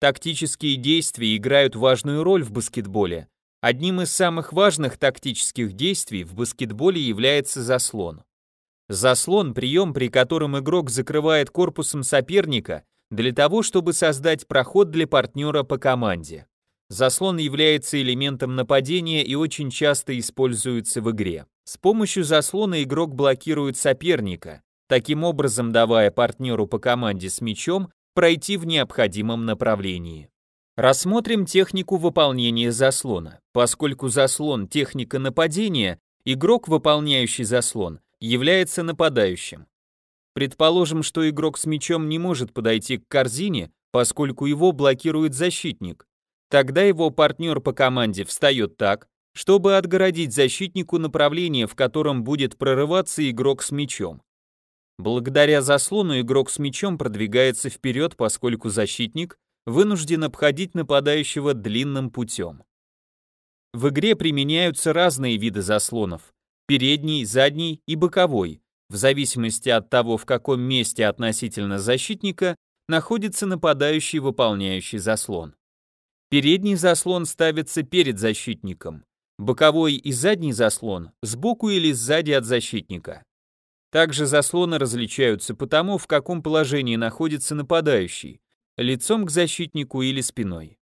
Тактические действия играют важную роль в баскетболе. Одним из самых важных тактических действий в баскетболе является заслон. Заслон – прием, при котором игрок закрывает корпусом соперника для того, чтобы создать проход для партнера по команде. Заслон является элементом нападения и очень часто используется в игре. С помощью заслона игрок блокирует соперника, таким образом давая партнеру по команде с мячом пройти в необходимом направлении. Рассмотрим технику выполнения заслона. Поскольку заслон – техника нападения, игрок, выполняющий заслон, является нападающим. Предположим, что игрок с мячом не может подойти к корзине, поскольку его блокирует защитник. Тогда его партнер по команде встает так, чтобы отгородить защитнику направление, в котором будет прорываться игрок с мячом. Благодаря заслону игрок с мячом продвигается вперед, поскольку защитник вынужден обходить нападающего длинным путем. В игре применяются разные виды заслонов – передний, задний и боковой, в зависимости от того, в каком месте относительно защитника находится нападающий, выполняющий заслон. Передний заслон ставится перед защитником, боковой и задний заслон – сбоку или сзади от защитника. Также заслоны различаются по тому, в каком положении находится нападающий, лицом к защитнику или спиной.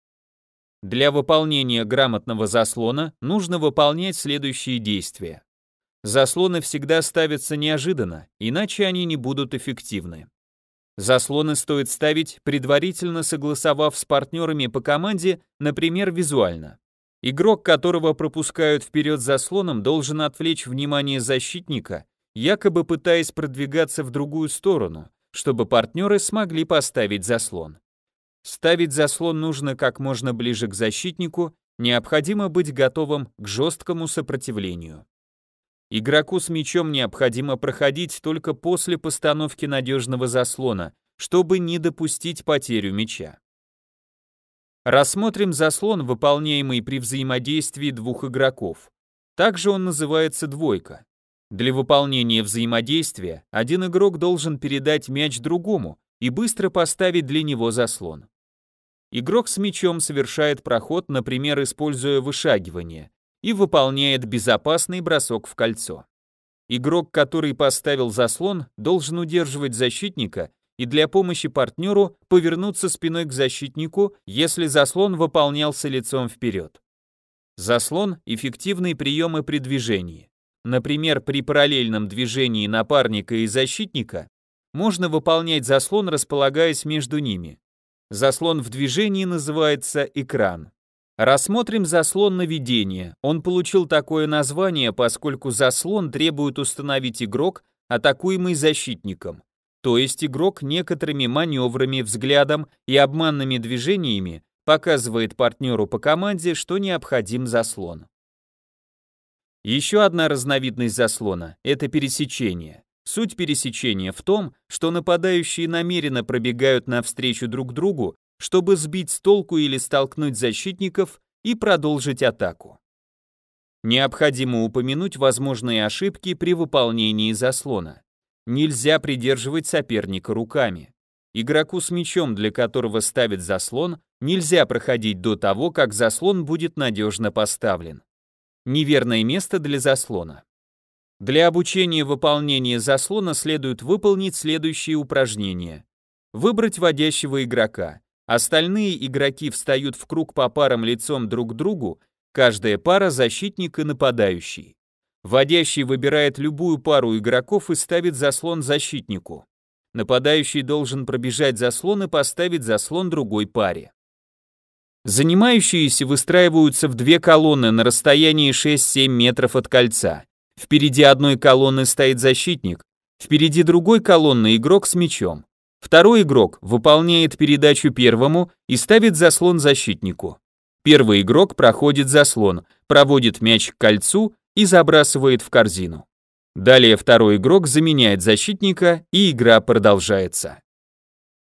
Для выполнения грамотного заслона нужно выполнять следующие действия. Заслоны всегда ставятся неожиданно, иначе они не будут эффективны. Заслоны стоит ставить, предварительно согласовав с партнерами по команде, например, визуально. Игрок, которого пропускают вперед заслоном, должен отвлечь внимание защитника якобы пытаясь продвигаться в другую сторону, чтобы партнеры смогли поставить заслон. Ставить заслон нужно как можно ближе к защитнику, необходимо быть готовым к жесткому сопротивлению. Игроку с мячом необходимо проходить только после постановки надежного заслона, чтобы не допустить потерю мяча. Рассмотрим заслон, выполняемый при взаимодействии двух игроков. Также он называется двойка. Для выполнения взаимодействия один игрок должен передать мяч другому и быстро поставить для него заслон. Игрок с мячом совершает проход, например, используя вышагивание, и выполняет безопасный бросок в кольцо. Игрок, который поставил заслон, должен удерживать защитника и для помощи партнеру повернуться спиной к защитнику, если заслон выполнялся лицом вперед. Заслон – эффективный прием и при движении. Например, при параллельном движении напарника и защитника можно выполнять заслон, располагаясь между ними. Заслон в движении называется экран. Рассмотрим заслон наведения. Он получил такое название, поскольку заслон требует установить игрок, атакуемый защитником. То есть игрок некоторыми маневрами, взглядом и обманными движениями показывает партнеру по команде, что необходим заслон. Еще одна разновидность заслона – это пересечение. Суть пересечения в том, что нападающие намеренно пробегают навстречу друг другу, чтобы сбить с толку или столкнуть защитников и продолжить атаку. Необходимо упомянуть возможные ошибки при выполнении заслона. Нельзя придерживать соперника руками. Игроку с мячом, для которого ставит заслон, нельзя проходить до того, как заслон будет надежно поставлен. Неверное место для заслона. Для обучения выполнения заслона следует выполнить следующие упражнения. Выбрать водящего игрока. Остальные игроки встают в круг по парам лицом друг к другу, каждая пара – защитник и нападающий. Водящий выбирает любую пару игроков и ставит заслон защитнику. Нападающий должен пробежать заслон и поставить заслон другой паре. Занимающиеся выстраиваются в две колонны на расстоянии 6-7 метров от кольца. Впереди одной колонны стоит защитник, впереди другой колонны игрок с мячом. Второй игрок выполняет передачу первому и ставит заслон защитнику. Первый игрок проходит заслон, проводит мяч к кольцу и забрасывает в корзину. Далее второй игрок заменяет защитника, и игра продолжается.